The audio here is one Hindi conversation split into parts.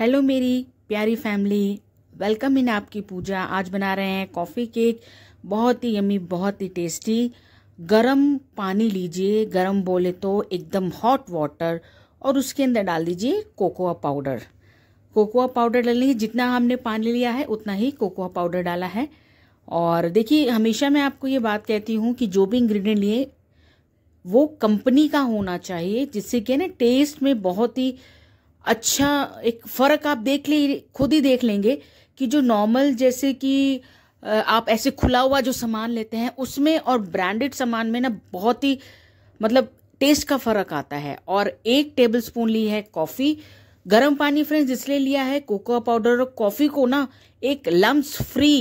हेलो मेरी प्यारी फैमिली वेलकम इन आपकी पूजा आज बना रहे हैं कॉफ़ी केक बहुत ही यमी बहुत ही टेस्टी गरम पानी लीजिए गरम बोले तो एकदम हॉट वाटर और उसके अंदर डाल दीजिए कोकोआ पाउडर कोकोआ पाउडर डाल लीजिए जितना हमने पानी लिया है उतना ही कोकोआ पाउडर डाला है और देखिए हमेशा मैं आपको ये बात कहती हूँ कि जो भी इंग्रेडिएंट लिए वो कंपनी का होना चाहिए जिससे कि ना टेस्ट में बहुत ही अच्छा एक फ़र्क आप देख ले खुद ही देख लेंगे कि जो नॉर्मल जैसे कि आप ऐसे खुला हुआ जो सामान लेते हैं उसमें और ब्रांडेड सामान में ना बहुत ही मतलब टेस्ट का फ़र्क आता है और एक टेबल स्पून ली है कॉफ़ी गर्म पानी फ्रेंड्स इसलिए लिया है कोकोआ पाउडर और कॉफ़ी को ना एक लम्स फ्री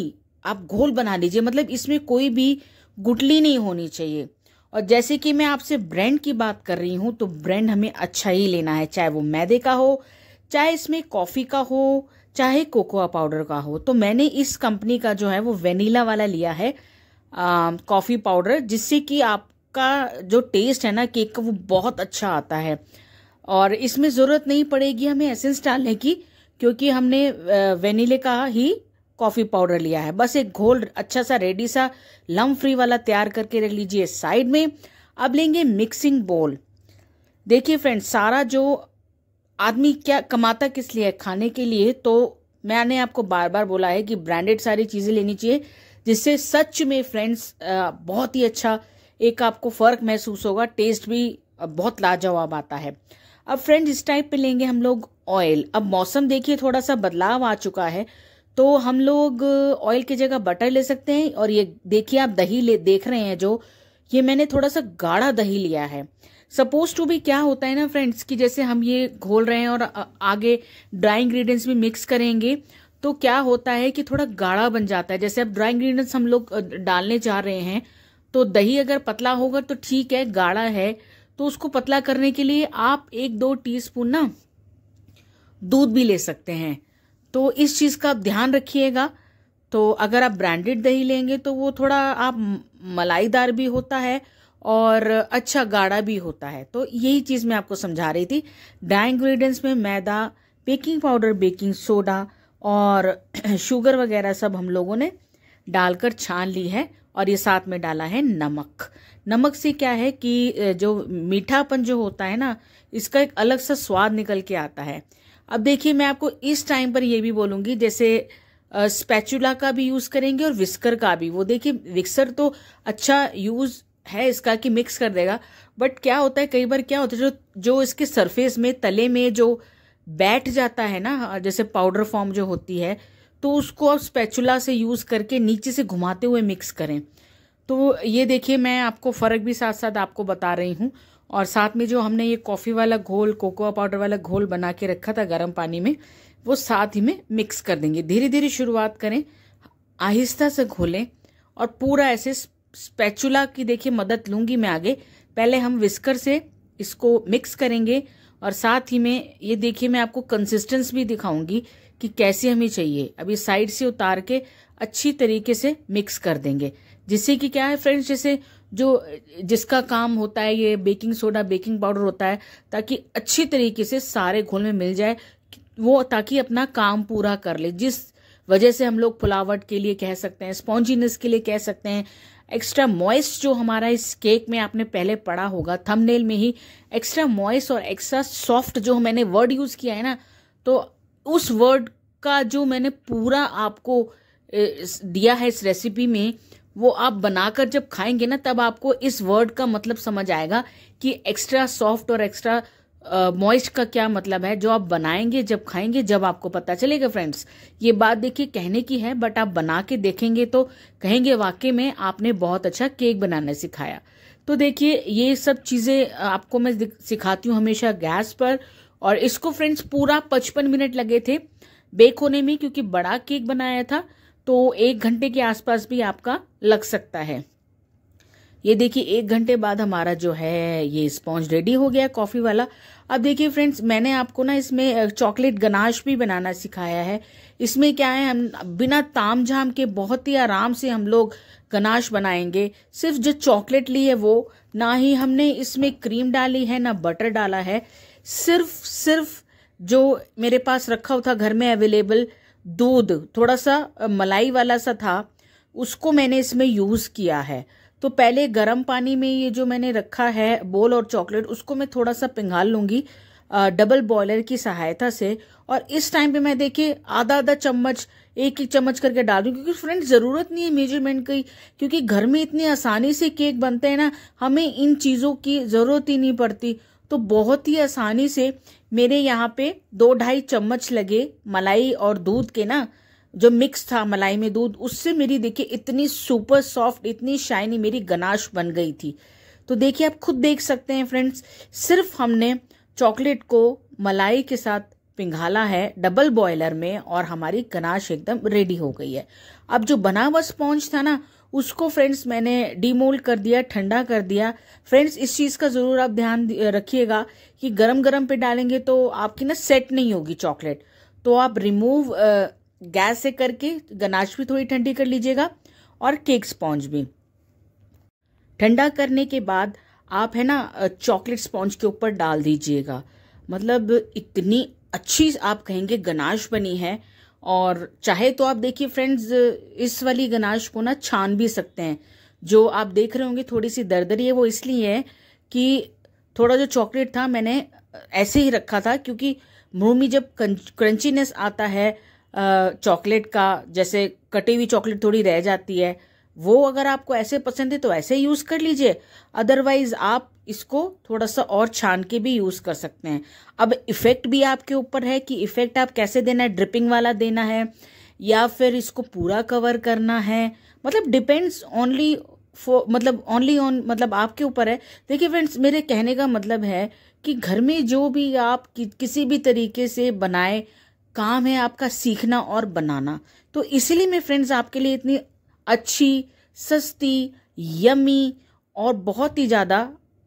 आप घोल बना लीजिए मतलब इसमें कोई भी गुटली नहीं होनी चाहिए और जैसे कि मैं आपसे ब्रांड की बात कर रही हूँ तो ब्रांड हमें अच्छा ही लेना है चाहे वो मैदे का हो चाहे इसमें कॉफ़ी का हो चाहे कोकोआ पाउडर का हो तो मैंने इस कंपनी का जो है वो वेनीला वाला लिया है कॉफ़ी पाउडर जिससे कि आपका जो टेस्ट है ना केक का वो बहुत अच्छा आता है और इसमें ज़रूरत नहीं पड़ेगी हमें एसेंस डालने की क्योंकि हमने वेनीले का ही कॉफ़ी पाउडर लिया है बस एक घोल अच्छा सा रेडी सा लम फ्री वाला तैयार करके रख लीजिए साइड में अब लेंगे मिक्सिंग बोल देखिए फ्रेंड्स सारा जो आदमी क्या कमाता किस लिए है खाने के लिए तो मैंने आपको बार बार बोला है कि ब्रांडेड सारी चीज़ें लेनी चाहिए जिससे सच में फ्रेंड्स बहुत ही अच्छा एक आपको फ़र्क महसूस होगा टेस्ट भी बहुत लाजवाब आता है अब फ्रेंड्स इस टाइप पे लेंगे हम लोग ऑयल अब मौसम देखिए थोड़ा सा बदलाव आ चुका है तो हम लोग ऑयल की जगह बटर ले सकते हैं और ये देखिए आप दही ले देख रहे हैं जो ये मैंने थोड़ा सा गाढ़ा दही लिया है सपोज टू भी क्या होता है ना फ्रेंड्स कि जैसे हम ये घोल रहे हैं और आगे ड्राई इंग्रेडिएंट्स भी मिक्स करेंगे तो क्या होता है कि थोड़ा गाढ़ा बन जाता है जैसे अब ड्राई इंग्रेडिएंट्स हम लोग डालने जा रहे हैं तो दही अगर पतला होगा तो ठीक है गाढ़ा है तो उसको पतला करने के लिए आप एक दो टी ना दूध भी ले सकते हैं तो इस चीज़ का आप ध्यान रखिएगा तो अगर आप ब्रांडेड दही लेंगे तो वो थोड़ा आप मलाईदार भी होता है और अच्छा गाढ़ा भी होता है तो यही चीज़ मैं आपको समझा रही थी डाई इंग्रेडिएंट्स में मैदा बेकिंग पाउडर बेकिंग सोडा और शुगर वगैरह सब हम लोगों ने डालकर छान ली है और ये साथ में डाला है नमक नमक से क्या है कि जो मीठापन जो होता है ना इसका एक अलग सा स्वाद निकल के आता है अब देखिए मैं आपको इस टाइम पर ये भी बोलूँगी जैसे स्पैचुला का भी यूज़ करेंगे और विस्कर का भी वो देखिए विक्सर तो अच्छा यूज़ है इसका कि मिक्स कर देगा बट क्या होता है कई बार क्या होता है जो जो इसके सरफेस में तले में जो बैठ जाता है ना जैसे पाउडर फॉर्म जो होती है तो उसको आप स्पैचुला से यूज़ करके नीचे से घुमाते हुए मिक्स करें तो ये देखिए मैं आपको फ़र्क भी साथ साथ आपको बता रही हूँ और साथ में जो हमने ये कॉफ़ी वाला घोल कोकोआ पाउडर वाला घोल बना के रखा था गर्म पानी में वो साथ ही में मिक्स कर देंगे धीरे धीरे शुरुआत करें आहिस्ता से घोलें और पूरा ऐसे स्पैचुला की देखिए मदद लूँगी मैं आगे पहले हम विस्कर से इसको मिक्स करेंगे और साथ ही में ये देखिए मैं आपको कंसिस्टेंस भी दिखाऊंगी कि कैसे हमें चाहिए अभी साइड से उतार के अच्छी तरीके से मिक्स कर देंगे जिससे कि क्या है फ्रेंड्स जैसे जो जिसका काम होता है ये बेकिंग सोडा बेकिंग पाउडर होता है ताकि अच्छी तरीके से सारे घोल में मिल जाए वो ताकि अपना काम पूरा कर ले जिस वजह से हम लोग फुलावट के लिए कह सकते हैं स्पॉन्जीनेस के लिए कह सकते हैं एक्स्ट्रा मॉइस्ट जो हमारा इस केक में आपने पहले पढ़ा होगा थंबनेल में ही एक्स्ट्रा मॉइस्ट और एक्स्ट्रा सॉफ्ट जो मैंने वर्ड यूज़ किया है ना तो उस वर्ड का जो मैंने पूरा आपको दिया है इस रेसिपी में वो आप बनाकर जब खाएंगे ना तब आपको इस वर्ड का मतलब समझ आएगा कि एक्स्ट्रा सॉफ्ट और एक्स्ट्रा मॉइस्ट का क्या मतलब है जो आप बनाएंगे जब खाएंगे जब आपको पता चलेगा फ्रेंड्स ये बात देखिए कहने की है बट आप बना के देखेंगे तो कहेंगे वाकई में आपने बहुत अच्छा केक बनाना सिखाया तो देखिए ये सब चीज़ें आपको मैं सिखाती हूँ हमेशा गैस पर और इसको फ्रेंड्स पूरा पचपन मिनट लगे थे बेक होने में क्योंकि बड़ा केक बनाया था तो एक घंटे के आसपास भी आपका लग सकता है ये देखिए एक घंटे बाद हमारा जो है ये स्पॉन्ज रेडी हो गया कॉफ़ी वाला अब देखिए फ्रेंड्स मैंने आपको ना इसमें चॉकलेट गनाश भी बनाना सिखाया है इसमें क्या है हम बिना ताम झाम के बहुत ही आराम से हम लोग गनाश बनाएंगे सिर्फ जो चॉकलेट ली है वो ना ही हमने इसमें क्रीम डाली है ना बटर डाला है सिर्फ सिर्फ जो मेरे पास रखा हुआ था घर में अवेलेबल दूध थोड़ा सा मलाई वाला सा था उसको मैंने इसमें यूज़ किया है तो पहले गर्म पानी में ये जो मैंने रखा है बोल और चॉकलेट उसको मैं थोड़ा सा पिघाल लूँगी डबल बॉयलर की सहायता से और इस टाइम पे मैं देखिए आधा आधा चम्मच एक एक चम्मच करके डाल दूँ क्योंकि फ्रेंड ज़रूरत नहीं है मेजरमेंट की क्योंकि घर में इतनी आसानी से केक बनते हैं ना हमें इन चीज़ों की ज़रूरत ही नहीं पड़ती तो बहुत ही आसानी से मेरे यहाँ पे दो ढाई चम्मच लगे मलाई और दूध के ना जो मिक्स था मलाई में दूध उससे मेरी देखिए इतनी सुपर सॉफ्ट इतनी शाइनी मेरी गनाश बन गई थी तो देखिए आप खुद देख सकते हैं फ्रेंड्स सिर्फ हमने चॉकलेट को मलाई के साथ पिंघाला है डबल बॉयलर में और हमारी गनाश एकदम रेडी हो गई है अब जो बना हुआ स्पॉन्ज था ना उसको फ्रेंड्स मैंने डीमोल्ड कर दिया ठंडा कर दिया फ्रेंड्स इस चीज़ का ज़रूर आप ध्यान रखिएगा कि गरम गरम पे डालेंगे तो आपकी ना सेट नहीं होगी चॉकलेट तो आप रिमूव गैस से करके गनाश भी थोड़ी ठंडी कर लीजिएगा और केक स्पॉन्ज भी ठंडा करने के बाद आप है ना चॉकलेट स्पॉन्ज के ऊपर डाल दीजिएगा मतलब इतनी अच्छी आप कहेंगे गनाश बनी है और चाहे तो आप देखिए फ्रेंड्स इस वाली गनाश को ना छान भी सकते हैं जो आप देख रहे होंगे थोड़ी सी दरदरी है वो इसलिए है कि थोड़ा जो चॉकलेट था मैंने ऐसे ही रखा था क्योंकि मुंह में जब क्रंचीनेस आता है चॉकलेट का जैसे कटी हुई चॉकलेट थोड़ी रह जाती है वो अगर आपको ऐसे पसंद है तो ऐसे यूज़ कर लीजिए अदरवाइज आप इसको थोड़ा सा और छान के भी यूज़ कर सकते हैं अब इफ़ेक्ट भी आपके ऊपर है कि इफ़ेक्ट आप कैसे देना है ड्रिपिंग वाला देना है या फिर इसको पूरा कवर करना है मतलब डिपेंड्स ओनली फो मतलब ओनली ऑन मतलब आपके ऊपर है देखिए फ्रेंड्स मेरे कहने का मतलब है कि घर में जो भी आप कि, किसी भी तरीके से बनाए काम है आपका सीखना और बनाना तो इसीलिए मैं फ्रेंड्स आपके लिए इतनी अच्छी सस्ती यमी और बहुत ही ज़्यादा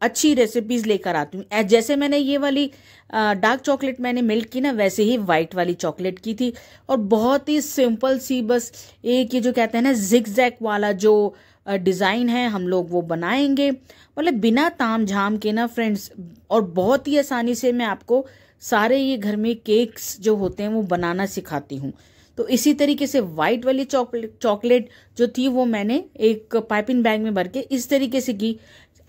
अच्छी रेसिपीज़ लेकर आती हूँ जैसे मैंने ये वाली डार्क चॉकलेट मैंने मिल्क की ना वैसे ही वाइट वाली चॉकलेट की थी और बहुत ही सिंपल सी बस एक ये जो कहते हैं ना जिक जैक वाला जो डिज़ाइन है हम लोग वो बनाएंगे मतलब बिना ताम झाम के ना फ्रेंड्स और बहुत ही आसानी से मैं आपको सारे ये घर में केक्स जो होते हैं वो बनाना सिखाती हूँ तो इसी तरीके से वाइट वाली चॉकलेट चॉकलेट जो थी वो मैंने एक पाइपिंग बैग में भर के इस तरीके से की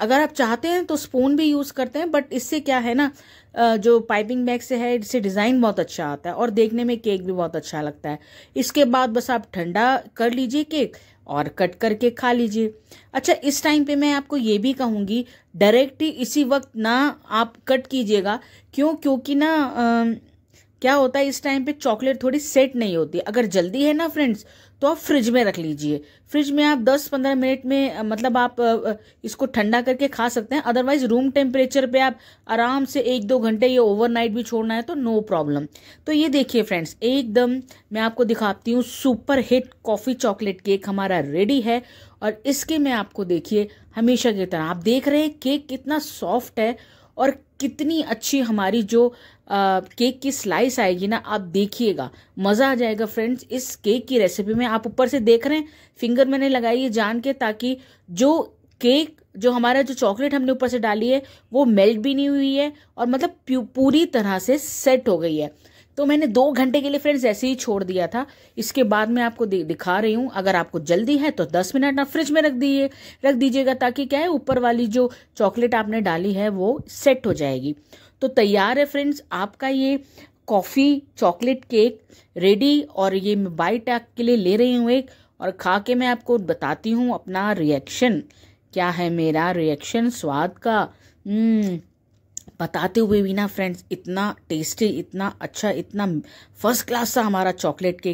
अगर आप चाहते हैं तो स्पून भी यूज़ करते हैं बट इससे क्या है ना जो पाइपिंग बैग से है इससे डिज़ाइन बहुत अच्छा आता है और देखने में केक भी बहुत अच्छा लगता है इसके बाद बस आप ठंडा कर लीजिए केक और कट करके खा लीजिए अच्छा इस टाइम पे मैं आपको ये भी कहूँगी डायरेक्ट ही इसी वक्त ना आप कट कीजिएगा क्यों क्योंकि ना आ, क्या होता है इस टाइम पे चॉकलेट थोड़ी सेट नहीं होती अगर जल्दी है ना फ्रेंड्स तो आप फ्रिज में रख लीजिए फ्रिज में आप 10-15 मिनट में मतलब आप इसको ठंडा करके खा सकते हैं अदरवाइज रूम टेम्परेचर पे आप आराम से एक दो घंटे ये ओवरनाइट भी छोड़ना है तो नो प्रॉब्लम तो ये देखिए फ्रेंड्स एकदम मैं आपको दिखाती हूँ super hit coffee chocolate cake हमारा रेडी है और इसके में आपको देखिए हमेशा की तरह आप देख रहे हैं केक कितना सॉफ्ट है और कितनी अच्छी हमारी जो आ, केक की स्लाइस आएगी ना आप देखिएगा मज़ा आ जाएगा फ्रेंड्स इस केक की रेसिपी में आप ऊपर से देख रहे हैं फिंगर मैंने लगाई है जान के ताकि जो केक जो हमारा जो चॉकलेट हमने ऊपर से डाली है वो मेल्ट भी नहीं हुई है और मतलब पूरी तरह से सेट हो गई है तो मैंने दो घंटे के लिए फ्रेंड्स ऐसे ही छोड़ दिया था इसके बाद मैं आपको दिखा रही हूँ अगर आपको जल्दी है तो दस मिनट ना फ्रिज में रख दीजिए रख दीजिएगा ताकि क्या है ऊपर वाली जो चॉकलेट आपने डाली है वो सेट हो जाएगी तो तैयार है फ्रेंड्स आपका ये कॉफ़ी चॉकलेट केक रेडी और ये मैं बाइट के लिए ले रही हूँ एक और खा के मैं आपको बताती हूँ अपना रिएक्शन क्या है मेरा रिएक्शन स्वाद का हम्म। बताते हुए भी ना फ्रेंड्स इतना टेस्टी इतना अच्छा इतना फर्स्ट क्लास सा हमारा चॉकलेट केक